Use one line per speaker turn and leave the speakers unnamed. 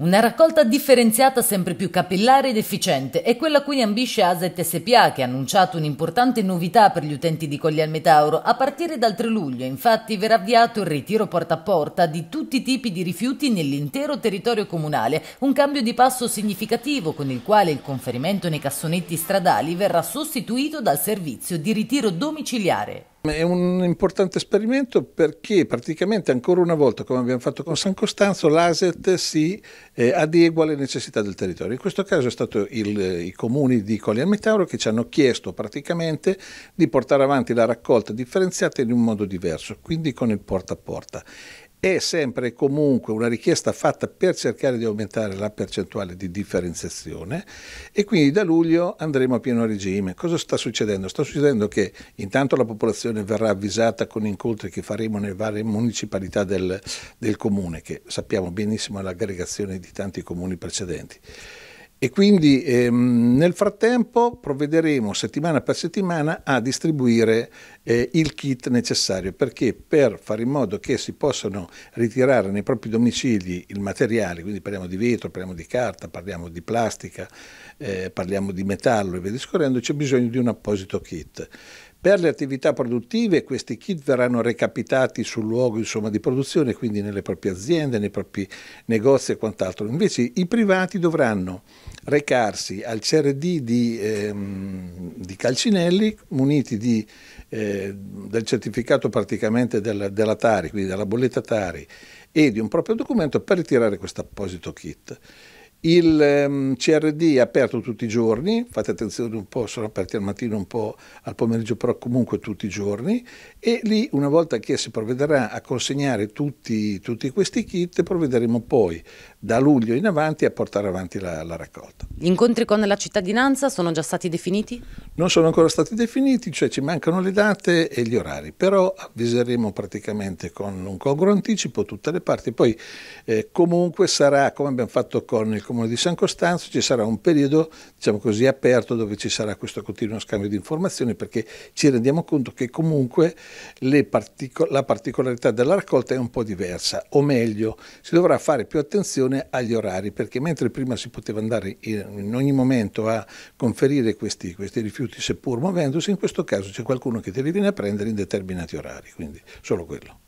Una raccolta differenziata sempre più capillare ed efficiente è quella a cui ambisce Aset SPA che ha annunciato un'importante novità per gli utenti di Colli al Metauro. A partire dal 3 luglio infatti verrà avviato il ritiro porta a porta di tutti i tipi di rifiuti nell'intero territorio comunale, un cambio di passo significativo con il quale il conferimento nei cassonetti stradali verrà sostituito dal servizio di ritiro domiciliare.
È un importante esperimento perché praticamente ancora una volta, come abbiamo fatto con San Costanzo, l'ASET si eh, adegua le necessità del territorio. In questo caso è stato il, eh, i comuni di Colliano Metauro che ci hanno chiesto praticamente di portare avanti la raccolta differenziata in un modo diverso, quindi con il porta a porta è sempre e comunque una richiesta fatta per cercare di aumentare la percentuale di differenziazione e quindi da luglio andremo a pieno regime. Cosa sta succedendo? Sta succedendo che intanto la popolazione verrà avvisata con incontri che faremo nelle varie municipalità del, del comune, che sappiamo benissimo l'aggregazione di di tanti comuni precedenti. E quindi ehm, nel frattempo provvederemo settimana per settimana a distribuire eh, il kit necessario perché per fare in modo che si possano ritirare nei propri domicili il materiale, quindi parliamo di vetro, parliamo di carta, parliamo di plastica, eh, parliamo di metallo e via discorrendo, c'è bisogno di un apposito kit. Per le attività produttive questi kit verranno recapitati sul luogo insomma, di produzione, quindi nelle proprie aziende, nei propri negozi e quant'altro. Invece i privati dovranno recarsi al CRD di, ehm, di Calcinelli muniti di, eh, del certificato praticamente della, della Tari, quindi della bolletta Tari e di un proprio documento per ritirare questo apposito kit. Il um, ehm, CRD è aperto tutti i giorni, fate attenzione un po', sono aperti al mattino, un po' al pomeriggio, però comunque tutti i giorni e lì una volta che si provvederà a consegnare tutti, tutti questi kit provvederemo poi da luglio in avanti a portare avanti la, la, raccolta.
Gli incontri con la cittadinanza sono già stati definiti?
Non sono ancora stati definiti, cioè ci mancano le date e gli orari, però avviseremo praticamente con un congruo anticipo tutte le parti, poi eh, comunque sarà come abbiamo fatto con il comune di San Costanzo ci sarà un periodo diciamo così, aperto dove ci sarà questo continuo scambio di informazioni perché ci rendiamo conto che comunque partico la particolarità della raccolta è un po' diversa o meglio si dovrà fare più attenzione agli orari perché mentre prima si poteva andare in ogni momento a conferire questi, questi rifiuti seppur muovendosi in questo caso c'è qualcuno che te li viene a prendere in determinati orari quindi solo quello.